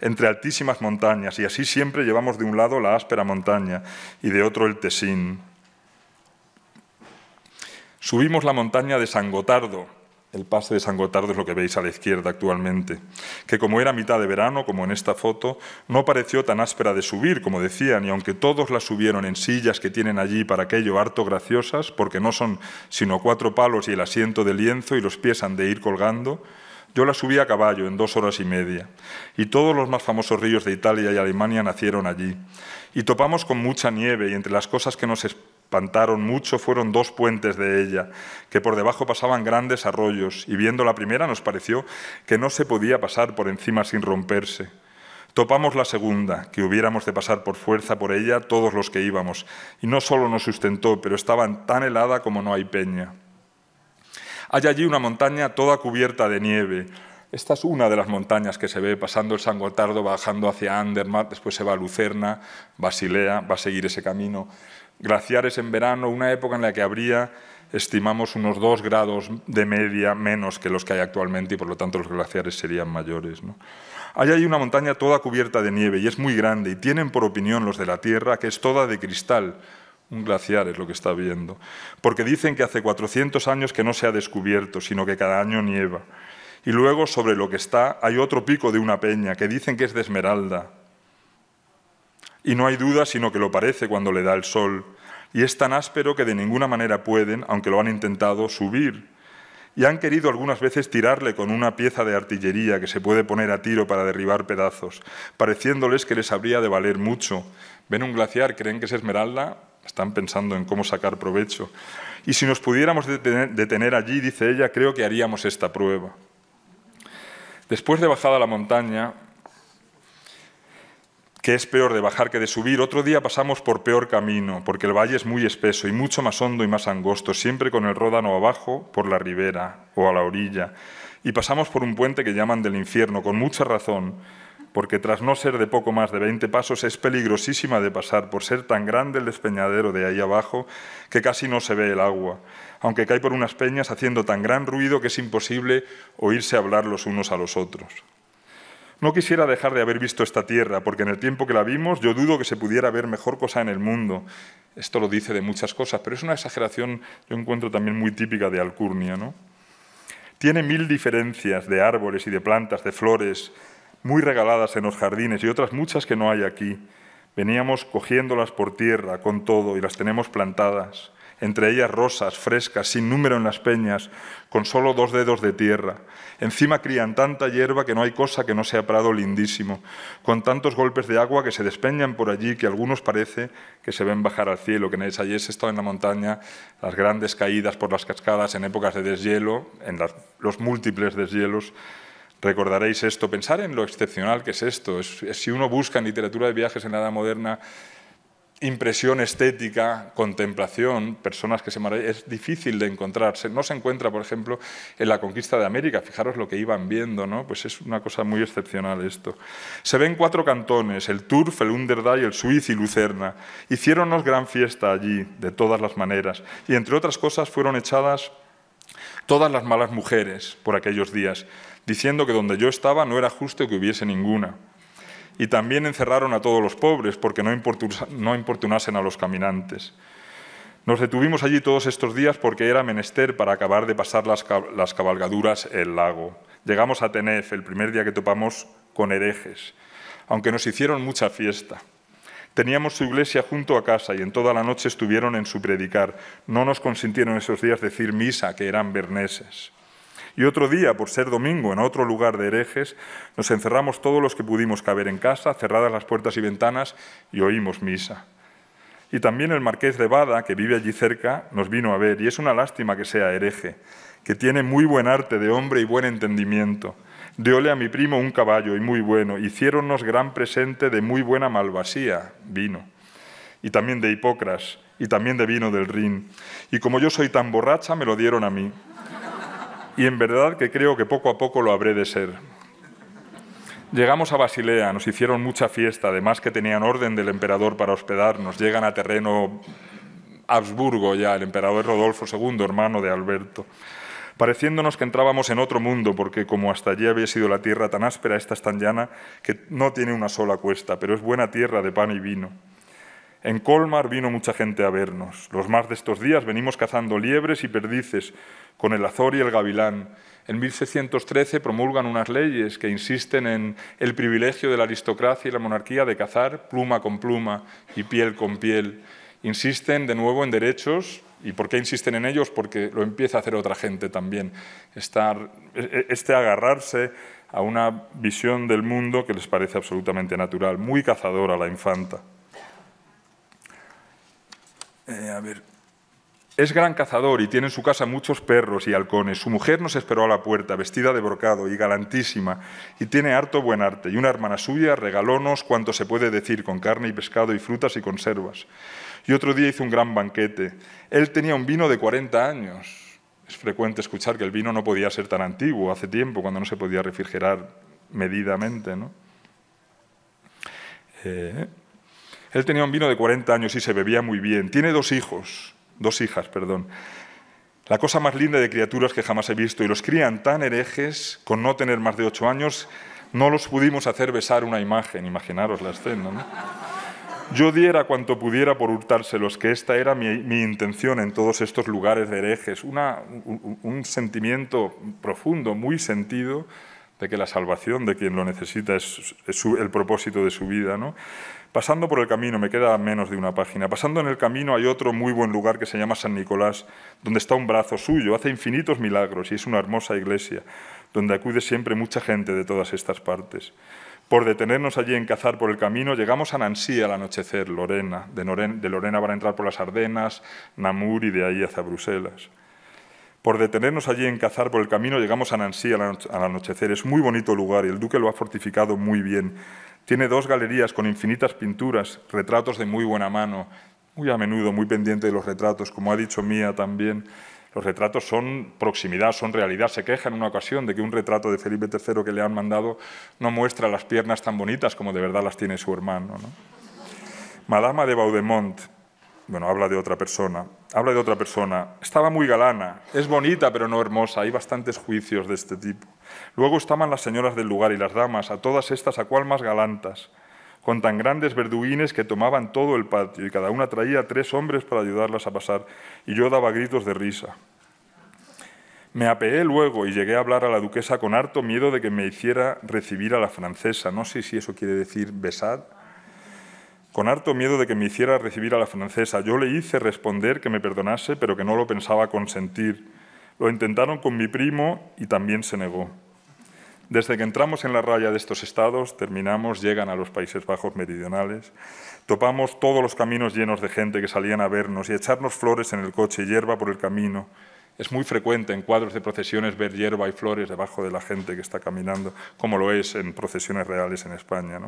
entre altísimas montañas, y así siempre llevamos de un lado la áspera montaña y de otro el Tesín. Subimos la montaña de San Gotardo, el pase de San Gotardo es lo que veis a la izquierda actualmente, que como era mitad de verano, como en esta foto, no pareció tan áspera de subir, como decían, y aunque todos la subieron en sillas que tienen allí para aquello harto graciosas, porque no son sino cuatro palos y el asiento de lienzo y los pies han de ir colgando, yo la subí a caballo en dos horas y media, y todos los más famosos ríos de Italia y Alemania nacieron allí. Y topamos con mucha nieve, y entre las cosas que nos espantaron mucho fueron dos puentes de ella, que por debajo pasaban grandes arroyos, y viendo la primera nos pareció que no se podía pasar por encima sin romperse. Topamos la segunda, que hubiéramos de pasar por fuerza por ella todos los que íbamos, y no solo nos sustentó, pero estaba tan helada como no hay peña. Hay allí una montaña toda cubierta de nieve. Esta es una de las montañas que se ve pasando el San Gotardo, bajando hacia Andermatt, después se va a Lucerna, Basilea, va a seguir ese camino glaciares en verano, una época en la que habría, estimamos, unos dos grados de media menos que los que hay actualmente y por lo tanto los glaciares serían mayores. ¿no? hay una montaña toda cubierta de nieve y es muy grande y tienen por opinión los de la Tierra que es toda de cristal. Un glaciar es lo que está viendo. Porque dicen que hace 400 años que no se ha descubierto, sino que cada año nieva. Y luego sobre lo que está hay otro pico de una peña que dicen que es de esmeralda y no hay duda sino que lo parece cuando le da el sol, y es tan áspero que de ninguna manera pueden, aunque lo han intentado, subir. Y han querido algunas veces tirarle con una pieza de artillería que se puede poner a tiro para derribar pedazos, pareciéndoles que les habría de valer mucho. Ven un glaciar, creen que es esmeralda, están pensando en cómo sacar provecho. Y si nos pudiéramos detener, allí, dice ella, creo que haríamos esta prueba. Después de bajada la montaña, que es peor de bajar que de subir, otro día pasamos por peor camino, porque el valle es muy espeso y mucho más hondo y más angosto, siempre con el ródano abajo por la ribera o a la orilla. Y pasamos por un puente que llaman del infierno, con mucha razón, porque tras no ser de poco más de 20 pasos es peligrosísima de pasar por ser tan grande el despeñadero de ahí abajo que casi no se ve el agua, aunque cae por unas peñas haciendo tan gran ruido que es imposible oírse hablar los unos a los otros. No quisiera dejar de haber visto esta tierra, porque en el tiempo que la vimos yo dudo que se pudiera ver mejor cosa en el mundo. Esto lo dice de muchas cosas, pero es una exageración, yo encuentro también muy típica de Alcurnia. ¿no? Tiene mil diferencias de árboles y de plantas, de flores, muy regaladas en los jardines y otras muchas que no hay aquí. Veníamos cogiéndolas por tierra, con todo, y las tenemos plantadas entre ellas rosas frescas, sin número en las peñas, con solo dos dedos de tierra. Encima crían tanta hierba que no hay cosa que no sea prado lindísimo, con tantos golpes de agua que se despeñan por allí que algunos parece que se ven bajar al cielo, que en allí he estado en la montaña, las grandes caídas por las cascadas en épocas de deshielo, en los múltiples deshielos, recordaréis esto. Pensar en lo excepcional que es esto. si uno busca en literatura de viajes en la edad moderna impresión estética, contemplación, personas que se maravillan, es difícil de encontrar. No se encuentra, por ejemplo, en la conquista de América. Fijaros lo que iban viendo, ¿no? Pues es una cosa muy excepcional esto. Se ven cuatro cantones, el Turf, el Underday, el Suiz y Lucerna. Hicieronnos gran fiesta allí, de todas las maneras, y entre otras cosas fueron echadas todas las malas mujeres por aquellos días, diciendo que donde yo estaba no era justo que hubiese ninguna y también encerraron a todos los pobres, porque no, importunasen a los caminantes. Nos detuvimos allí todos estos días porque era menester para acabar de pasar las, las cabalgaduras el lago. Llegamos a Tenef el primer día que topamos con herejes, aunque nos hicieron mucha fiesta. Teníamos su iglesia junto a casa y en toda la noche estuvieron en su predicar. No nos consintieron esos días decir misa, que eran berneses. Y otro día, por ser domingo, en otro lugar de herejes, nos encerramos todos los que pudimos caber en casa, cerradas las puertas y ventanas, y oímos misa. Y también el marqués de Bada, que vive allí cerca, nos vino a ver, y es una lástima que sea hereje, que tiene muy buen arte de hombre y buen entendimiento. Diole a mi primo un caballo, y muy bueno. Hiciéronnos gran presente de muy buena malvasía, vino. Y también de hipocras, y también de vino del Rin. Y como yo soy tan borracha, me lo dieron a mí y en verdad que creo que poco a poco lo habré de ser. Llegamos a Basilea, nos hicieron mucha fiesta, además que tenían orden del emperador para hospedarnos. Llegan a terreno Habsburgo ya, el emperador Rodolfo II, hermano de Alberto. Pareciéndonos que entrábamos en otro mundo, porque como hasta allí había sido la tierra tan áspera, esta es tan llana que no tiene una sola cuesta, pero es buena tierra de pan y vino. En Colmar vino mucha gente a vernos. Los más de estos días venimos cazando liebres y perdices con el azor y el gavilán. En 1613 promulgan unas leyes que insisten en el privilegio de la aristocracia y la monarquía de cazar pluma con pluma y piel con piel. Insisten de nuevo en derechos. ¿Y por qué insisten en ellos? Porque lo empieza a hacer otra gente también. E, e, este agarrarse a una visión del mundo que les parece absolutamente natural. Muy cazadora la infanta. Eh, a ver. Es gran cazador y tiene en su casa muchos perros y halcones. Su mujer nos esperó a la puerta, vestida de brocado y galantísima, y tiene harto buen arte. Y una hermana suya regalónos cuanto se puede decir con carne y pescado y frutas y conservas. Y otro día hizo un gran banquete. Él tenía un vino de 40 años. Es frecuente escuchar que el vino no podía ser tan antiguo hace tiempo, cuando no se podía refrigerar medidamente, ¿no? Eh, él tenía un vino de 40 años y se bebía muy bien. Tiene dos hijos, dos hijas, perdón. La cosa más linda de criaturas que jamás he visto. Y los crían tan herejes, con no tener más de ocho años, no los pudimos hacer besar una imagen. Imaginaros la escena, ¿no? Yo diera cuanto pudiera por hurtárselos, que esta era mi, intención en todos estos lugares de herejes. un sentimiento profundo, muy sentido, de que la salvación de quien lo necesita es, el propósito de su vida. ¿no? Pasando por el camino, me queda menos de una página, pasando en el camino hay otro muy buen lugar que se llama San Nicolás, donde está un brazo suyo, hace infinitos milagros y es una hermosa iglesia, donde acude siempre mucha gente de todas estas partes. Por detenernos allí en cazar por el camino, llegamos a Nancy al anochecer, Lorena. De, Lorena van a entrar por las Ardenas, Namur y de ahí hacia Bruselas. Por detenernos allí en cazar por el camino, llegamos a Nancy al, anochecer. Es muy bonito lugar y el duque lo ha fortificado muy bien. Tiene dos galerías con infinitas pinturas, retratos de muy buena mano, muy a menudo, muy pendiente de los retratos, como ha dicho Mía también. Los retratos son proximidad, son realidad. Se queja en una ocasión de que un retrato de Felipe III que le han mandado no muestra las piernas tan bonitas como de verdad las tiene su hermano. ¿no? Madama de Baudemont, bueno, habla de otra persona, habla de otra persona. Estaba muy galana, es bonita pero no hermosa, hay bastantes juicios de este tipo. Luego estaban las señoras del lugar y las damas, a todas estas a cual más galantas, con tan grandes verduguines que tomaban todo el patio y cada una traía tres hombres para ayudarlas a pasar y yo daba gritos de risa. Me apeé luego y llegué a hablar a la duquesa con harto miedo de que me hiciera recibir a la francesa. No sé si eso quiere decir besad con harto miedo de que me hiciera recibir a la francesa, yo le hice responder que me perdonase, pero que no lo pensaba consentir. Lo intentaron con mi primo y también se negó. Desde que entramos en la raya de estos estados, terminamos, llegan a los Países Bajos meridionales, topamos todos los caminos llenos de gente que salían a vernos y a echarnos flores en el coche y hierba por el camino. Es muy frecuente en cuadros de procesiones ver hierba y flores debajo de la gente que está caminando, como lo es en procesiones reales en España.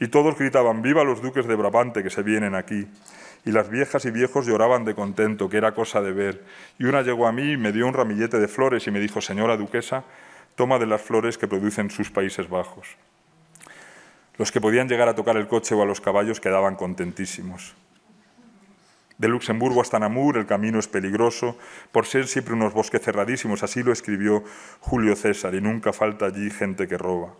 Y todos gritaban, viva los duques de Brabante que se vienen aquí. Y las viejas y viejos lloraban de contento, que era cosa de ver. Y una llegó a mí y me dio un ramillete de flores y me dijo, señora duquesa, toma de las flores que producen sus Países Bajos. Los que podían llegar a tocar el coche o a los caballos quedaban contentísimos. De Luxemburgo hasta Namur el camino es peligroso, por ser siempre unos bosques cerradísimos, así lo escribió Julio César, y nunca falta allí gente que roba.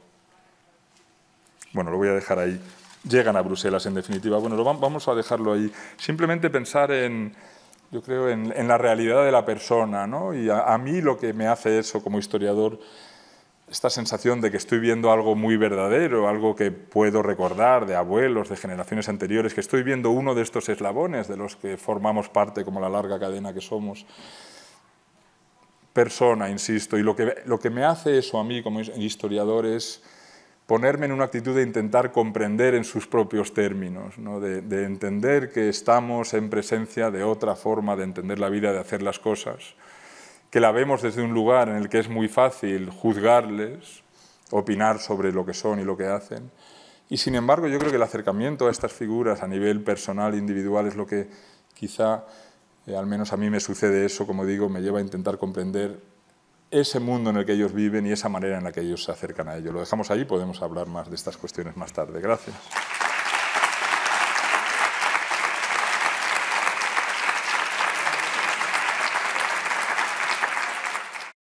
Bueno, lo voy a dejar ahí. Llegan a Bruselas, en definitiva. Bueno, vamos a dejarlo ahí. Simplemente pensar en, yo creo, en, la realidad de la persona, ¿no? Y a mí lo que me hace eso como historiador esta sensación de que estoy viendo algo muy verdadero, algo que puedo recordar de abuelos, de generaciones anteriores, que estoy viendo uno de estos eslabones de los que formamos parte como la larga cadena que somos. Persona, insisto, y lo que, me hace eso a mí como historiador es ponerme en una actitud de intentar comprender en sus propios términos, ¿no? de entender que estamos en presencia de otra forma de entender la vida, de hacer las cosas que la vemos desde un lugar en el que es muy fácil juzgarles, opinar sobre lo que son y lo que hacen. Y sin embargo, yo creo que el acercamiento a estas figuras a nivel personal, individual, es lo que quizá, eh, al menos a mí me sucede eso, como digo, me lleva a intentar comprender ese mundo en el que ellos viven y esa manera en la que ellos se acercan a ello. Lo dejamos ahí, podemos hablar más de estas cuestiones más tarde. Gracias.